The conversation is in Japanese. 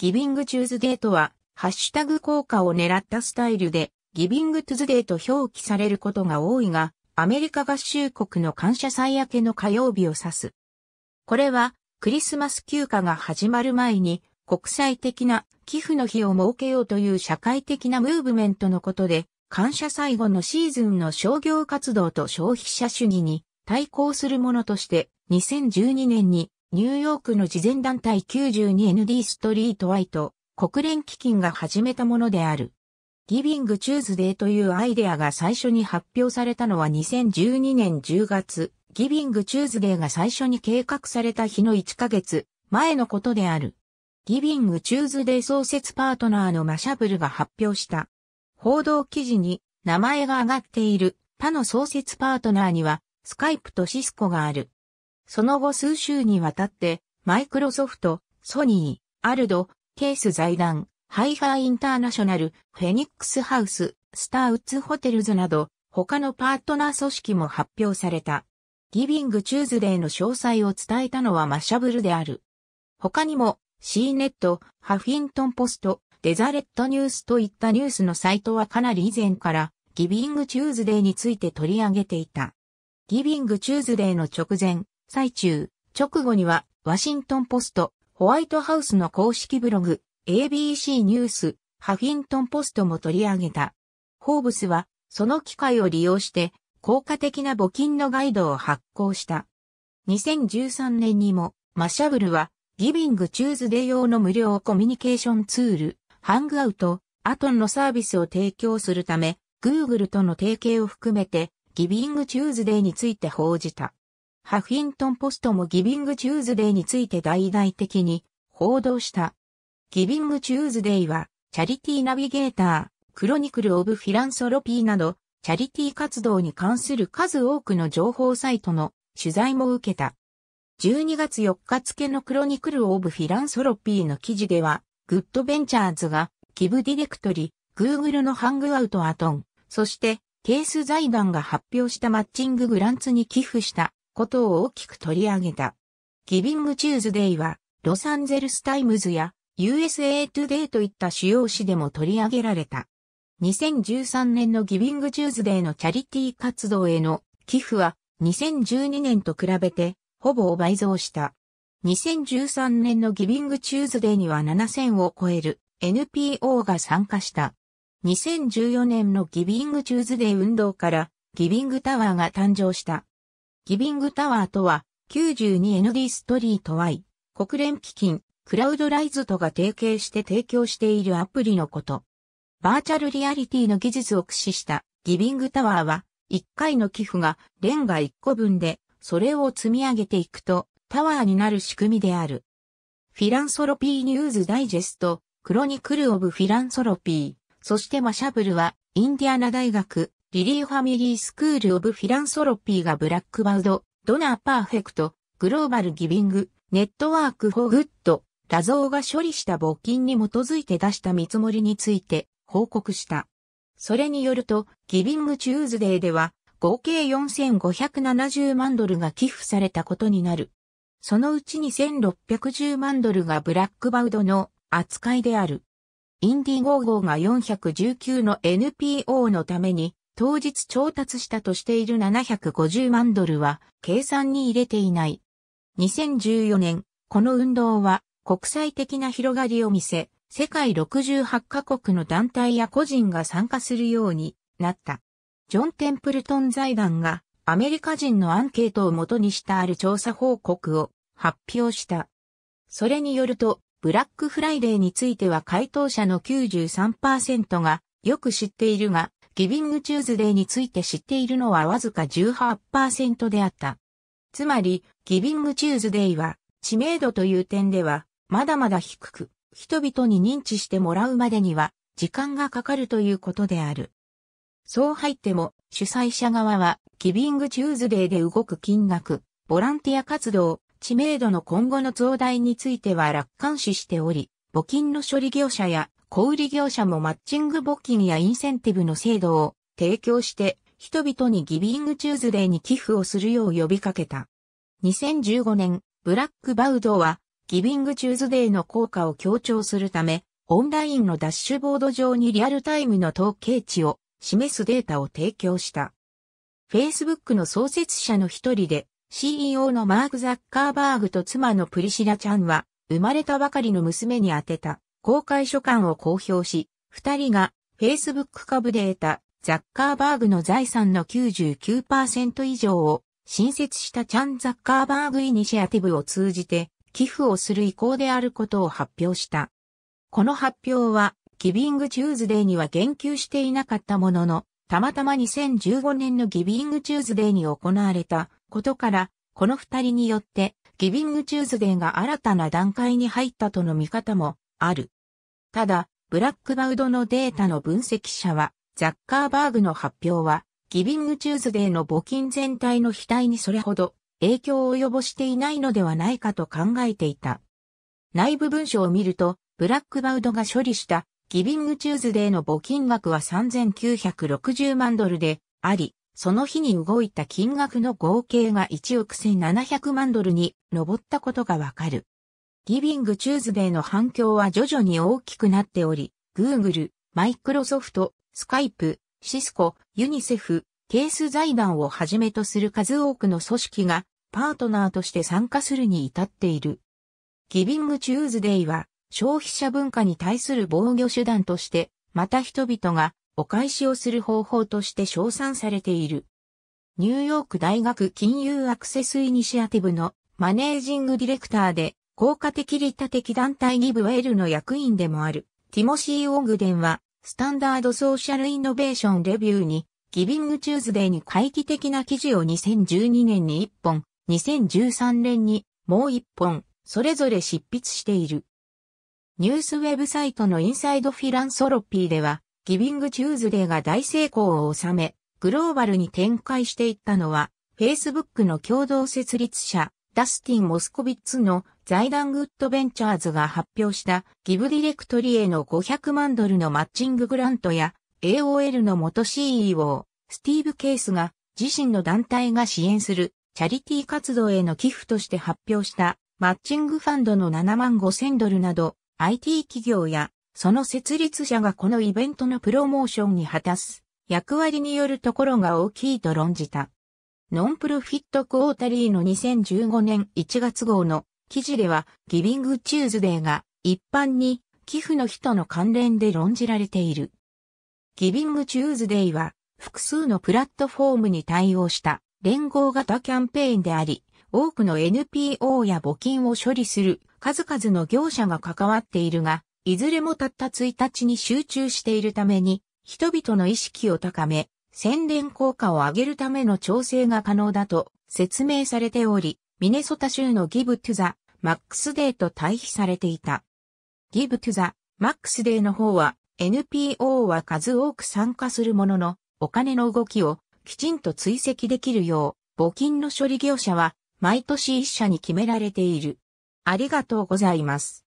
ギビングチューズデーとは、ハッシュタグ効果を狙ったスタイルで、ギビングトゥズデーと表記されることが多いが、アメリカ合衆国の感謝祭明けの火曜日を指す。これは、クリスマス休暇が始まる前に、国際的な寄付の日を設けようという社会的なムーブメントのことで、感謝最後のシーズンの商業活動と消費者主義に対抗するものとして、2012年にニューヨークの慈善団体 92ND ストリートワイト、国連基金が始めたものである。ギビングチューズデーというアイデアが最初に発表されたのは2012年10月、ギビングチューズデーが最初に計画された日の1ヶ月前のことである。ギビングチューズデー創設パートナーのマシャブルが発表した。報道記事に名前が挙がっている他の創設パートナーにはスカイプとシスコがある。その後数週にわたって、マイクロソフト、ソニー、アルド、ケース財団、ハイファーインターナショナル、フェニックスハウス、スターウッズホテルズなど、他のパートナー組織も発表された。ギビングチューズデーの詳細を伝えたのはマシャブルである。他にも、シーネット、ハフィントンポスト、デザレットニュースといったニュースのサイトはかなり以前からギビングチューズデーについて取り上げていた。ギビングチューズデーの直前、最中、直後には、ワシントンポスト、ホワイトハウスの公式ブログ、ABC ニュース、ハフィントンポストも取り上げた。ホーブスは、その機会を利用して、効果的な募金のガイドを発行した。2013年にも、マシャブルは、ギビングチューズデー用の無料コミュニケーションツール、ハングアウト、アトンのサービスを提供するため、Google との提携を含めて、ギビングチューズデーについて報じた。ハフィントンポストもギビングチューズデイについて大々的に報道した。ギビングチューズデイは、チャリティーナビゲーター、クロニクル・オブ・フィランソロピーなど、チャリティー活動に関する数多くの情報サイトの取材も受けた。12月4日付のクロニクル・オブ・フィランソロピーの記事では、グッドベンチャーズが、ギブディレクトリ、グーグルのハングアウトアトン、そして、ケース財団が発表したマッチンググランツに寄付したことを大きく取り上げた。ギビング・チューズデイは、ロサンゼルス・タイムズや USA トゥデイといった主要誌でも取り上げられた。2013年のギビング・チューズデイのチャリティー活動への寄付は2012年と比べてほぼ倍増した。2013年のギビング・チューズデイには7000を超える NPO が参加した。2014年のギビング・チューズデイ運動からギビング・タワーが誕生した。ギビングタワーとは、92ND ストリート Y、国連基金、クラウドライズとが提携して提供しているアプリのこと。バーチャルリアリティの技術を駆使したギビングタワーは、1回の寄付がレンガ1個分で、それを積み上げていくと、タワーになる仕組みである。フィランソロピーニューズダイジェスト、クロニクル・オブ・フィランソロピー、そしてマシャブルは、インディアナ大学、リリーファミリースクールオブフィランソロピーがブラックバウド、ドナーパーフェクト、グローバルギビング、ネットワークフォーグッド、ラゾーが処理した募金に基づいて出した見積もりについて報告した。それによると、ギビングチューズデーでは、合計4570万ドルが寄付されたことになる。そのうち2610万ドルがブラックバウドの扱いである。インディゴーゴーが419の NPO のために当日調達したとしている750万ドルは計算に入れていない。2014年、この運動は国際的な広がりを見せ、世界68カ国の団体や個人が参加するようになった。ジョン・テンプルトン財団がアメリカ人のアンケートを元にしたある調査報告を発表した。それによると、ブラックフライデーについては回答者の93%がよく知っているが、ギビングチューズデーについて知っているのはわずか18%であった。つまり、ギビングチューズデーは、知名度という点では、まだまだ低く、人々に認知してもらうまでには、時間がかかるということである。そう入っても、主催者側は、ギビングチューズデーで動く金額、ボランティア活動、知名度の今後の増大については楽観視しており、募金の処理業者や小売業者もマッチング募金やインセンティブの制度を提供して、人々にギビングチューズデーに寄付をするよう呼びかけた。2015年、ブラックバウドは、ギビングチューズデーの効果を強調するため、オンラインのダッシュボード上にリアルタイムの統計値を示すデータを提供した。Facebook の創設者の一人で、CEO のマーク・ザッカーバーグと妻のプリシラちゃんは、生まれたばかりの娘に宛てた公開書簡を公表し、二人が Facebook 株で得たザッカーバーグの財産の99%以上を新設したチャン・ザッカーバーグイニシアティブを通じて寄付をする意向であることを発表した。この発表は、ギビング・チューズデーには言及していなかったものの、たまたま2015年のギビング・チューズデーに行われたことから、この二人によって、ギビング・チューズデーが新たな段階に入ったとの見方もある。ただ、ブラックバウドのデータの分析者は、ザッカーバーグの発表は、ギビングチューズデーの募金全体の額にそれほど影響を及ぼしていないのではないかと考えていた。内部文書を見ると、ブラックバウドが処理したギビングチューズデーの募金額は3960万ドルであり、その日に動いた金額の合計が1億1700万ドルに上ったことがわかる。ギビング・チューズデーの反響は徐々に大きくなっており、Google、Microsoft、Skype、Cisco、UNICEF、ケース財団をはじめとする数多くの組織がパートナーとして参加するに至っている。ギビング・チューズデイは消費者文化に対する防御手段として、また人々がお返しをする方法として称賛されている。ニューヨーク大学金融アクセスイニシアティブのマネージングディレクターで効果的利他的団体ギブウェルの役員でもある、ティモシー・オングデンは、スタンダードソーシャルイノベーションレビューに、ギビングチューズデーに会議的な記事を2012年に1本、2013年にもう1本、それぞれ執筆している。ニュースウェブサイトのインサイドフィランソロピーでは、ギビングチューズデーが大成功を収め、グローバルに展開していったのは、Facebook の共同設立者、ダスティン・モスコビッツの財団グッドベンチャーズが発表したギブディレクトリへの500万ドルのマッチンググラントや AOL の元 CEO スティーブ・ケースが自身の団体が支援するチャリティ活動への寄付として発表したマッチングファンドの7万5千ドルなど IT 企業やその設立者がこのイベントのプロモーションに果たす役割によるところが大きいと論じた。ノンプロフィットクォータリーの2015年1月号の記事では、ギビングチューズデーが一般に寄付の日との関連で論じられている。ギビングチューズデイは複数のプラットフォームに対応した連合型キャンペーンであり、多くの NPO や募金を処理する数々の業者が関わっているが、いずれもたった1日に集中しているために、人々の意識を高め、宣伝効果を上げるための調整が可能だと説明されており、ミネソタ州のギブトゥザ、マックスデーと対比されていた。ギブトゥザ、マックスデーの方は NPO は数多く参加するものの、お金の動きをきちんと追跡できるよう、募金の処理業者は毎年一社に決められている。ありがとうございます。